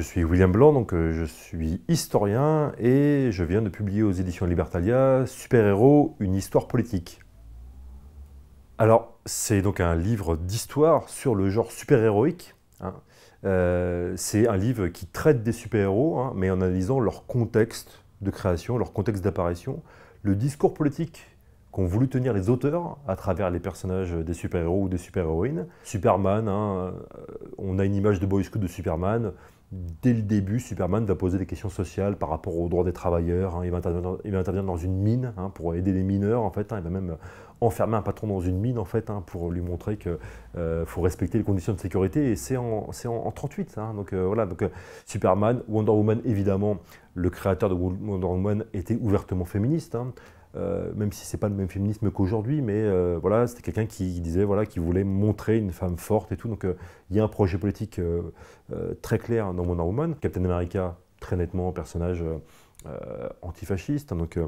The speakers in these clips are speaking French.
Je suis William Blanc, donc euh, je suis historien et je viens de publier aux éditions Libertalia Super-héros, une histoire politique. Alors, c'est donc un livre d'histoire sur le genre super-héroïque. Hein. Euh, c'est un livre qui traite des super-héros, hein, mais en analysant leur contexte de création, leur contexte d'apparition, le discours politique qu'ont voulu tenir les auteurs à travers les personnages des super-héros ou des super-héroïnes. Superman, hein, euh, on a une image de boy scout de Superman, dès le début, Superman va poser des questions sociales par rapport aux droits des travailleurs. Hein. Il, va intervenir dans, une mine hein, pour aider les mineurs, en fait. Hein. Il va même enfermer un patron dans une mine, en fait, hein, pour lui montrer qu'il euh, faut respecter les conditions de sécurité. Et c'est en, 38. ça hein. donc euh, voilà, donc euh, Superman, Wonder Woman, évidemment, le créateur de Wonder Woman était ouvertement féministe. Hein. même si c'est pas le même féminisme qu'aujourd'hui, mais voilà, c'était quelqu'un qui disait voilà, qu'il voulait montrer une femme forte et tout. Donc il y a un projet politique très clair dans Wonder Woman. Captain America, très nettement, personnage antifasciste. donc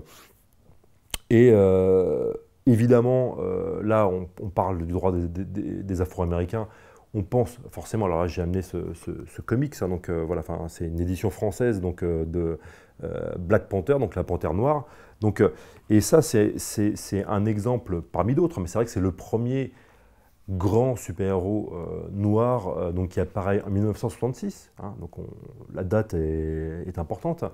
et Évidemment, euh, là, on, parle du droit des, Afro-Américains. On pense forcément, alors là j'ai amené ce, ce, comics, hein, donc euh, voilà, c'est une édition française donc, euh, de Black Panther, donc la panthère noire. Donc, et ça, c'est un exemple parmi d'autres, mais c'est vrai que c'est le premier grand super-héros euh, noir euh, donc qui apparaît en 1966, hein, donc la date est, importante.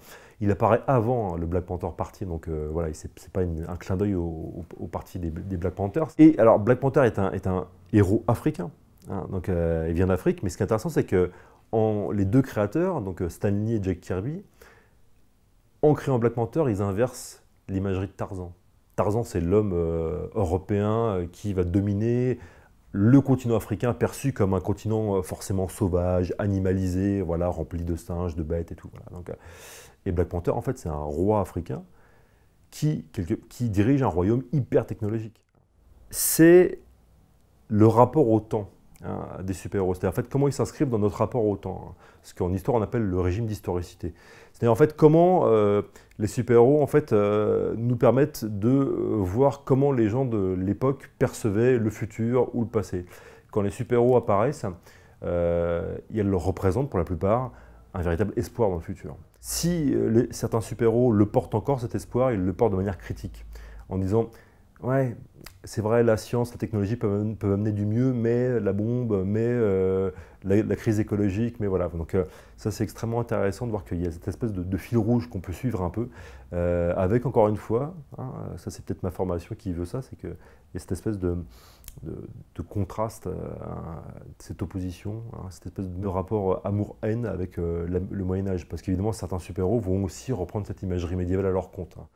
Il apparaît avant hein, le Black Panther Party, donc euh, voilà, c'est pas un clin d'œil au, parti des, Black Panthers. Et alors Black Panther est un, héros africain, hein, donc euh, il vient d'Afrique, mais ce qui est intéressant c'est que les deux créateurs, donc Stan Lee et Jack Kirby, en créant Black Panther, ils inversent l'imagerie de Tarzan. Tarzan, c'est l'homme européen qui va dominer, le continent africain perçu comme un continent euh, forcément sauvage, animalisé, voilà, rempli de singes, de bêtes et tout. Voilà. Donc, euh, et Black Panther, en fait, c'est un roi africain qui, qui dirige un royaume hyper technologique. C'est le rapport au temps Hein, des super-héros. C'est-à-dire, en fait, comment ils s'inscrivent dans notre rapport au temps, hein. ce qu'en histoire on appelle le régime d'historicité. C'est-à-dire, en fait, comment euh, les super-héros, en fait, euh, nous permettent de euh, voir comment les gens de l'époque percevaient le futur ou le passé. Quand les super-héros apparaissent, euh, ils représentent pour la plupart un véritable espoir dans le futur. Si certains super-héros le portent encore, cet espoir, ils le portent de manière critique, en disant Ouais, c'est vrai, la science, la technologie peuvent, amener du mieux, mais la bombe, mais euh, la, crise écologique, mais voilà. Donc euh, ça, c'est extrêmement intéressant de voir qu'il y a cette espèce de, fil rouge qu'on peut suivre un peu, euh, avec encore une fois, hein, ça c'est peut-être ma formation qui veut ça, c'est qu'il y a cette espèce de, contraste, cette opposition, hein, cette espèce de rapport amour-haine avec le Moyen Âge, parce qu'évidemment, certains super-héros vont aussi reprendre cette imagerie médiévale à leur compte. Hein.